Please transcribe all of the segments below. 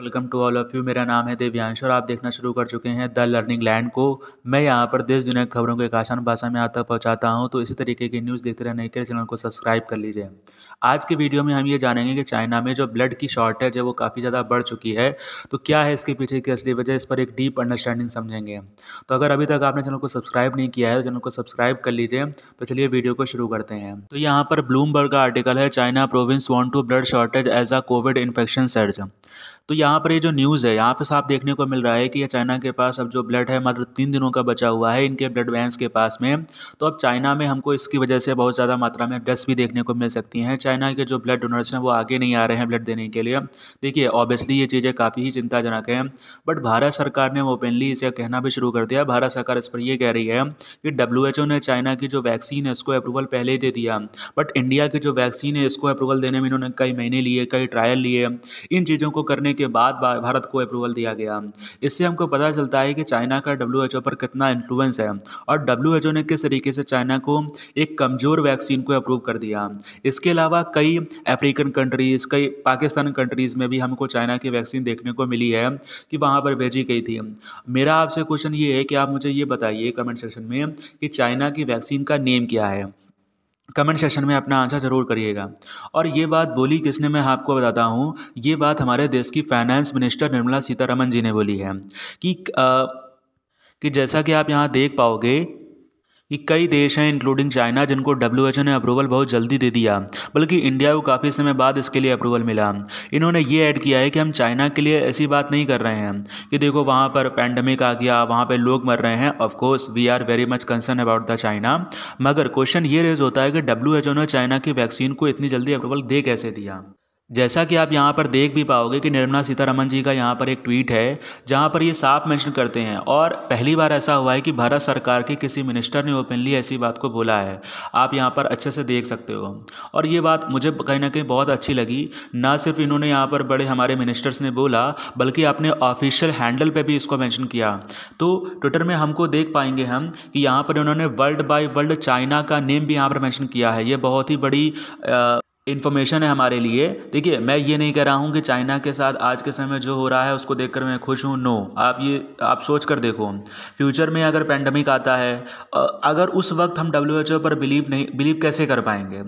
welcome to all of you मेरा नाम है देव्यांश और आप देखना शुरू कर चुके हैं द लर्निंग लैंड को मैं यहाँ पर देश दुनिया की खबरों को एक आसान भाषा में आप तक पहुँचाता हूँ तो इसी तरीके की न्यूज़ देखते रहने के लिए चैनल को सब्सक्राइब कर लीजिए आज के वीडियो में हम ये जानेंगे कि चाइना में जो ब्लड की शॉर्टेज है वो काफ़ी ज़्यादा बढ़ चुकी है तो क्या है इसके पीछे की असली वजह इस पर एक डीप अंडरस्टैंडिंग समझेंगे तो अगर अभी तक आपने चैनल को सब्सक्राइब नहीं किया है तो चैनल को सब्सक्राइब कर लीजिए तो चलिए वीडियो को शुरू करते हैं तो यहाँ पर ब्लूमबर्ग का आर्टिकल है China province want to blood shortage as a Covid infection surge तो यहाँ पर ये जो न्यूज़ है यहाँ पर साफ देखने को मिल रहा है कि चाइना के पास अब जो ब्लड है मात्र तीन दिनों का बचा हुआ है इनके ब्लड बैंक के पास में तो अब चाइना में हमको इसकी वजह से बहुत ज़्यादा मात्रा में डस्ट भी देखने को मिल सकती हैं चाइना के जो ब्लड डोनर्स हैं वो आगे नहीं आ रहे हैं ब्लड देने के लिए देखिए ऑब्वियसली ये चीज़ें काफ़ी ही चिंताजनक हैं बट भारत सरकार ने ओपनली इसे कहना भी शुरू कर दिया भारत सरकार इस पर यह कह रही है कि डब्ल्यू ने चाइना की जो वैक्सीन है उसको अप्रूवल पहले ही दे दिया बट इंडिया की जो वैक्सीन है इसको अप्रूवल देने में इन्होंने कई महीने लिए कई ट्रायल लिए इन चीज़ों को करने के बाद भारत को अप्रूवल दिया गया इससे हमको पता चलता है कि चाइना का डब्ल्यू पर कितना इन्फ्लुएंस है और डब्ल्यू ने किस तरीके से चाइना को एक कमज़ोर वैक्सीन को अप्रूव कर दिया इसके अलावा कई अफ्रीकन कंट्रीज़ कई पाकिस्तान कंट्रीज़ में भी हमको चाइना की वैक्सीन देखने को मिली है कि वहाँ पर भेजी गई थी मेरा आपसे क्वेश्चन ये है कि आप मुझे ये बताइए कमेंट सेक्शन में कि चाइना की वैक्सीन का नेम क्या है कमेंट सेशन में अपना आंसर ज़रूर करिएगा और ये बात बोली किसने मैं आपको बताता हूँ ये बात हमारे देश की फाइनेंस मिनिस्टर निर्मला सीतारमन जी ने बोली है कि आ, कि जैसा कि आप यहाँ देख पाओगे कि कई देश हैं इंक्लूडिंग चाइना जिनको डब्ल्यू ने अप्रूवल बहुत जल्दी दे दिया बल्कि इंडिया को काफ़ी समय बाद इसके लिए अप्रूवल मिला इन्होंने ये ऐड किया है कि हम चाइना के लिए ऐसी बात नहीं कर रहे हैं कि देखो वहाँ पर पैंडमिक आ गया वहाँ पर लोग मर रहे हैं of course we are very much concern about the China मगर क्वेश्चन ये रेज होता है कि डब्ल्यू ने चाइना की वैक्सीन को इतनी जल्दी अप्रूवल दे कैसे दिया जैसा कि आप यहाँ पर देख भी पाओगे कि निर्मला सीतारमन जी का यहाँ पर एक ट्वीट है जहाँ पर ये साफ मेंशन करते हैं और पहली बार ऐसा हुआ है कि भारत सरकार के किसी मिनिस्टर ने ओपनली ऐसी बात को बोला है आप यहाँ पर अच्छे से देख सकते हो और ये बात मुझे कहीं ना कहीं बहुत अच्छी लगी ना सिर्फ इन्होंने यहाँ पर बड़े हमारे मिनिस्टर्स ने बोला बल्कि अपने ऑफिशियल हैंडल पर भी इसको मैंशन किया तो ट्विटर में हमको देख पाएंगे हम कि यहाँ पर इन्होंने वर्ल्ड बाई वर्ल्ड चाइना का नेम भी यहाँ पर मैंशन किया है ये बहुत ही बड़ी इन्फॉर्मेशन है हमारे लिए देखिए मैं ये नहीं कह रहा हूँ कि चाइना के साथ आज के समय जो हो रहा है उसको देखकर मैं खुश हूँ नो आप ये आप सोच कर देखो फ्यूचर में अगर पैंडमिक आता है अगर उस वक्त हम डब्ल्यू एच ओ पर बिलीव नहीं बिलीव कैसे कर पाएंगे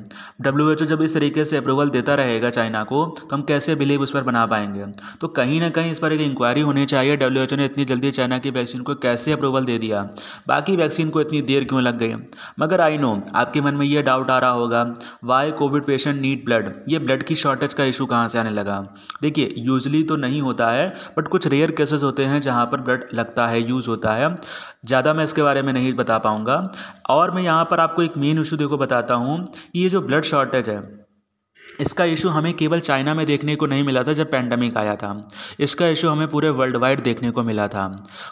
डब्ल्यू एच ओ जब इस तरीके से अप्रूवल देता रहेगा चाइना को तो हम कैसे बिलीव उस पर बना पाएंगे तो कहीं ना कहीं इस पर एक इंक्वायरी होनी चाहिए डब्ल्यू एच ओ ने इतनी जल्दी चाइना की वैक्सीन को कैसे अप्रूवल दे दिया बाकी वैक्सीन को इतनी देर क्यों लग गई मगर आई नो आपके मन में ये डाउट आ रहा होगा why Covid patient need blood ये ब्लड की शॉर्टेज का इशू कहाँ से आने लगा देखिए यूजली तो नहीं होता है बट कुछ रेयर केसेस होते हैं जहाँ पर ब्लड लगता है यूज़ होता है ज़्यादा मैं इसके बारे में नहीं बता पाऊँगा और मैं यहाँ पर आपको एक मेन इशू देखो बताता हूँ ये जो ब्लड शॉर्टेज है इसका इशू हमें केवल चाइना में देखने को नहीं मिला था जब पैंडमिक आया था इसका इशू हमें पूरे वर्ल्ड वाइड देखने को मिला था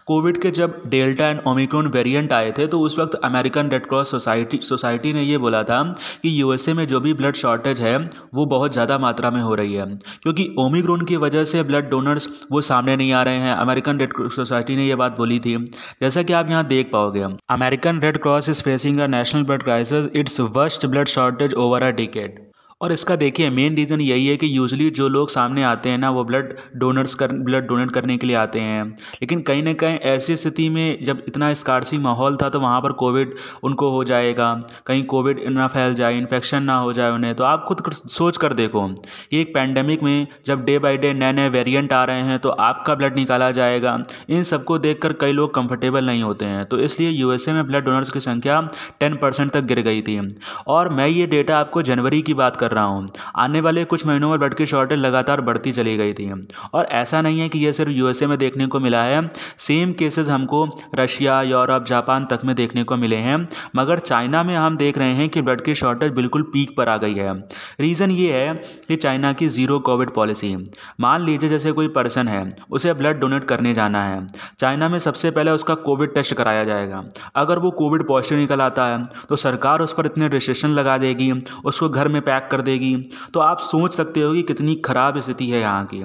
कोविड के जब डेल्टा एंड ओमिक्रॉन वेरिएंट आए थे तो उस वक्त American Red Cross society society ने यह बोला था कि यूएसए में जो भी ब्लड शॉर्टेज है वो बहुत ज़्यादा मात्रा में हो रही है क्योंकि ओमिक्रॉन की वजह से ब्लड डोनर्स वो सामने नहीं आ रहे हैं अमेरिकन रेड क्रॉस सोसाइटी ने यह बात बोली थी जैसा कि आप यहाँ देख पाओगे American Red Cross is facing a national blood crisis it's worst blood shortage over a decade और इसका देखिए मेन रीज़न यही है कि यूजली जो लोग सामने आते हैं ना वो ब्लड डोनर्स कर ब्लड डोनेट करने के लिए आते हैं लेकिन कहीं ना कहीं ऐसी स्थिति में जब इतना स्कारसी माहौल था तो वहाँ पर कोविड उनको हो जाएगा कहीं कोविड ना फैल जाए इन्फेक्शन ना हो जाए उन्हें तो आप खुद कर, सोच कर देखो कि एक पैंडमिक में जब डे बाई डे नए नए वेरियंट आ रहे हैं तो आपका ब्लड निकाला जाएगा इन सबको देख कर कई लोग कंफर्टेबल नहीं होते हैं तो इसलिए यू में ब्लड डोनर्स की संख्या टेन परसेंट तक गिर गई थी और मैं ये डेटा आपको जनवरी की बात कर कर रहा हूँ आने वाले कुछ महीनों में बेड की शॉर्टेज लगातार बढ़ती चली गई थी और ऐसा नहीं है कि यह सिर्फ यूएसए में देखने को मिला है सेम केसेस हमको रशिया यूरोप जापान तक में देखने को मिले हैं मगर चाइना में हम देख रहे हैं कि ब्लड की शॉर्टेज बिल्कुल पीक पर आ गई है रीज़न ये है कि चाइना की ज़ीरो कोविड पॉलिसी मान लीजिए जैसे कोई पर्सन है उसे ब्लड डोनेट करने जाना है चाइना में सबसे पहले उसका कोविड टेस्ट कराया जाएगा अगर वो कोविड पॉजिटिव निकल आता है तो सरकार उस पर इतने रिस्ट्रिक्शन लगा देगी उसको घर में पैक कर कर देगी तो आप सोच सकते हो कि कितनी ख़राब स्थिति है यहाँ की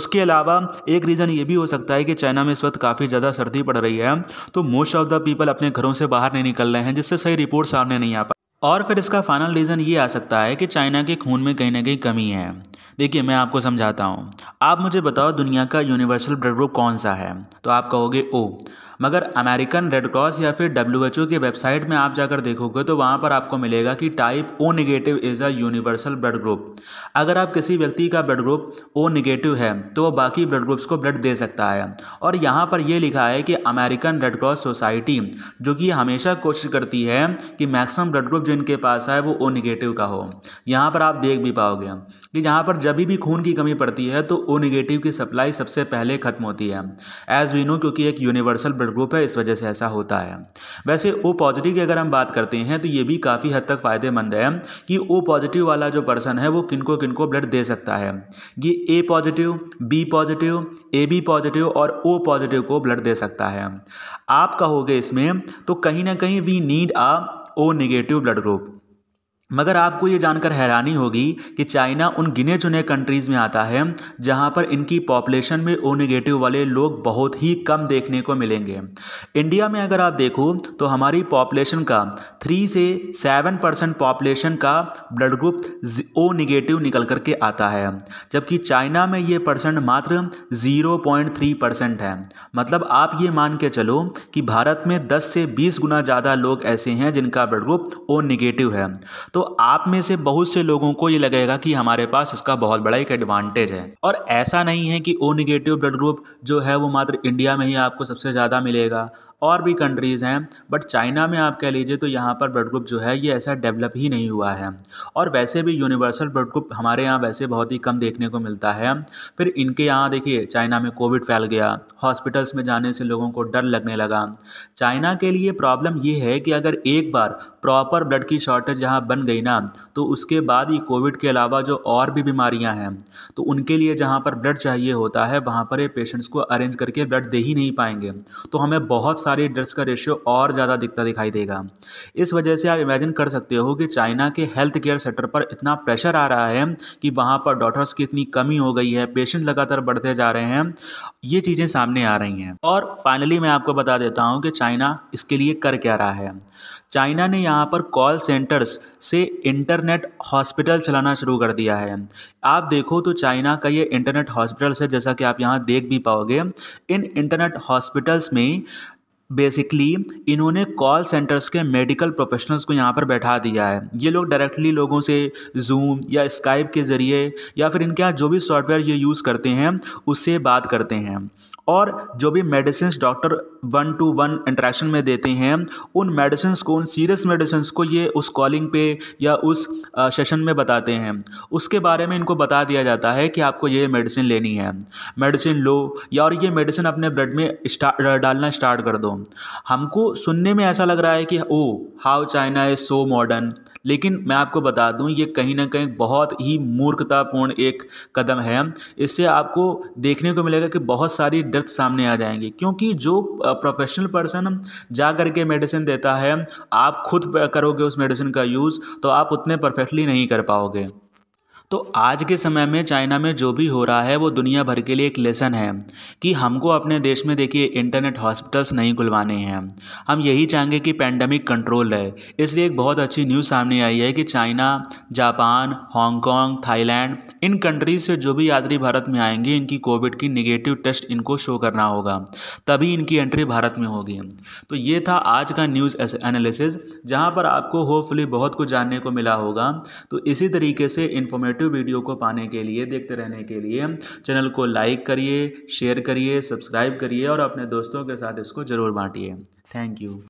उसके अलावा एक रीज़न ये भी हो सकता है कि चाइना में इस वक्त काफ़ी ज़्यादा सर्दी पड़ रही है तो मोस्ट ऑफ द पीपल अपने घरों से बाहर नहीं निकल रहे हैं जिससे सही रिपोर्ट सामने नहीं आ पा और फिर इसका फाइनल रीज़न ये आ सकता है कि चाइना के खून में कहीं ना कहीं कमी है देखिए मैं आपको समझाता हूँ आप मुझे बताओ दुनिया का यूनिवर्सल ब्लड ग्रुप कौन सा है तो आप कहोगे ओ मगर अमेरिकन रेड क्रॉस या फिर डब्ल्यू एच ओ की वेबसाइट में आप जाकर देखोगे तो वहाँ पर आपको मिलेगा कि type O negative is a universal blood group अगर आप किसी व्यक्ति का ब्लड ग्रुप ओ निगेटिव है तो वह बाकी ब्लड ग्रुप्स को ब्लड दे सकता है और यहाँ पर यह लिखा है कि अमेरिकन रेड क्रॉस सोसाइटी जो कि हमेशा कोशिश करती है कि मैक्सिमम ब्लड ग्रुप जिनके पास आए वो ओ निगेटिव का हो यहाँ पर आप देख भी पाओगे कि जहाँ पर जब भी खून की कमी पड़ती है तो ओ निगेटिव की सप्लाई सबसे पहले खत्म होती है एज वी नो क्योंकि एक यूनिवर्सल ब्लड ग्रुप है इस वजह से ऐसा होता है वैसे ओ पॉजिटिव की अगर हम बात करते हैं तो ये भी काफ़ी हद तक फ़ायदेमंद है कि ओ पॉजिटिव वाला जो पर्सन है वो किनको किनको ब्लड दे सकता है ये A positive B positive A B positive और ओ पॉजिटिव को ब्लड दे सकता है आप कहोगे इसमें तो कहीं ना कहीं we need a O negative blood group मगर आपको ये जानकर हैरानी होगी कि चाइना उन गिने चुने कंट्रीज़ में आता है जहाँ पर इनकी पॉपुलेशन में ओ नेगेटिव वाले लोग बहुत ही कम देखने को मिलेंगे इंडिया में अगर आप देखो तो हमारी पॉपुलेशन का थ्री से सेवन परसेंट पॉपुलेशन का ब्लड ग्रुप ओ निगेटिव निकल कर के आता है जबकि चाइना में ये परसेंट मात्र ज़ीरो पॉइंट थ्री परसेंट है मतलब आप ये मान के चलो कि भारत में दस से बीस गुना ज़्यादा लोग ऐसे हैं जिनका ब्लड ग्रुप ओ निगेटिव है तो तो आप में से बहुत से लोगों को ये लगेगा कि हमारे पास इसका बहुत बड़ा एक एडवांटेज है और ऐसा नहीं है कि ओ निगेटिव ब्लड ग्रुप जो है वो मात्र इंडिया में ही आपको सबसे ज़्यादा मिलेगा और भी कंट्रीज़ हैं बट चाइना में आप कह लीजिए तो यहाँ पर ब्लड ग्रुप जो है ये ऐसा डेवलप ही नहीं हुआ है और वैसे भी यूनिवर्सल ब्लड ग्रुप हमारे यहाँ वैसे बहुत ही कम देखने को मिलता है फिर इनके यहाँ देखिए चाइना में कोविड फैल गया हॉस्पिटल्स में जाने से लोगों को डर लगने लगा चाइना के लिए प्रॉब्लम ये है कि अगर एक बार प्रॉपर ब्लड की शॉर्टेज यहाँ बन गई ना तो उसके बाद ही कोविड के अलावा जो और भी बीमारियाँ हैं तो उनके लिए जहाँ पर ब्लड चाहिए होता है वहाँ पर ये पेशेंट्स को अरेंज करके ब्लड दे ही नहीं पाएंगे तो हमें बहुत सारी ड्रग्स का रेशियो और ज़्यादा दिखता दिखाई देगा इस वजह से आप इमेजिन कर सकते हो कि चाइना के हेल्थ केयर सेक्टर पर इतना प्रेशर आ रहा है कि वहाँ पर डॉक्टर्स की इतनी कमी हो गई है पेशेंट लगातार बढ़ते जा रहे हैं ये चीज़ें सामने आ रही हैं और फाइनली मैं आपको बता देता हूँ कि चाइना इसके लिए कर क्या रहा है चाइना ने यहाँ पर कॉल सेंटर्स से इंटरनेट हॉस्पिटल चलाना शुरू कर दिया है आप देखो तो चाइना का ये इंटरनेट हॉस्पिटल्स है जैसा कि आप यहाँ देख भी पाओगे इन इंटरनेट हॉस्पिटल्स में बेसिकली इन्होंने कॉल सेंटर्स के मेडिकल प्रोफेशनल्स को यहाँ पर बैठा दिया है ये लोग डायरेक्टली लोगों से जूम या स्काइप के ज़रिए या फिर इनके यहाँ जो भी सॉफ्टवेयर ये यूज़ करते हैं उससे बात करते हैं और जो भी medicine doctor one to one interaction में देते हैं उन मेडिसिन को उन सीरियस मेडिसिन को ये उस कॉलिंग पे या उस सेशन में बताते हैं उसके बारे में इनको बता दिया जाता है कि आपको ये मेडिसिन लेनी है मेडिसिन लो या और ये मेडिसिन अपने ब्लड में डालना स्टार्ट कर दो हम हमको सुनने में ऐसा लग रहा है कि oh how China is so modern लेकिन मैं आपको बता दूं ये कहीं ना कहीं बहुत ही मूर्खतापूर्ण एक कदम है इससे आपको देखने को मिलेगा कि बहुत सारी डर सामने आ जाएंगी क्योंकि जो प्रोफेशनल पर्सन जा करके मेडिसिन देता है आप खुद करोगे उस मेडिसिन का यूज़ तो आप उतने परफेक्टली नहीं कर पाओगे तो आज के समय में चाइना में जो भी हो रहा है वो दुनिया भर के लिए एक लेसन है कि हमको अपने देश में देखिए इंटरनेट हॉस्पिटल्स नहीं खुलवाने हैं हम यही चाहेंगे कि पैंडमिक कंट्रोल रहे इसलिए एक बहुत अच्छी न्यूज़ सामने आई है कि चाइना जापान हांगकॉन्ग थाईलैंड इन कंट्रीज से जो भी यात्री भारत में आएंगे इनकी कोविड की निगेटिव टेस्ट इनको शो करना होगा तभी इनकी एंट्री भारत में होगी तो ये था आज का न्यूज़ एनालिसिस जहाँ पर आपको होपफुली बहुत कुछ जानने को मिला होगा तो इसी तरीके से इन्फॉर्मेटिव इंफॉर्मेटिव वीडियो को पाने के लिए देखते रहने के लिए चैनल को लाइक करिए शेयर करिए सब्सक्राइब करिए और अपने दोस्तों के साथ इसको ज़रूर बांटिए थैंक यू